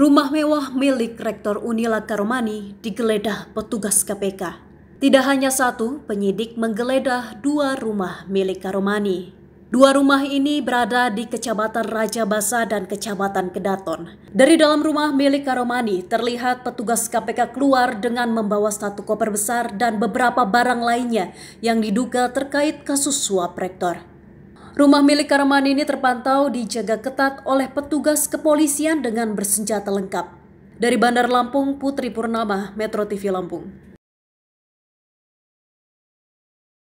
Rumah mewah milik Rektor Unila Karomani digeledah petugas KPK. Tidak hanya satu, penyidik menggeledah dua rumah milik Karomani. Dua rumah ini berada di Kecamatan Raja Basa dan Kecamatan Kedaton. Dari dalam rumah milik Karomani, terlihat petugas KPK keluar dengan membawa satu koper besar dan beberapa barang lainnya yang diduga terkait kasus suap rektor. Rumah milik Karaman ini terpantau dijaga ketat oleh petugas kepolisian dengan bersenjata lengkap. Dari Bandar Lampung, Putri Purnama, Metro TV Lampung.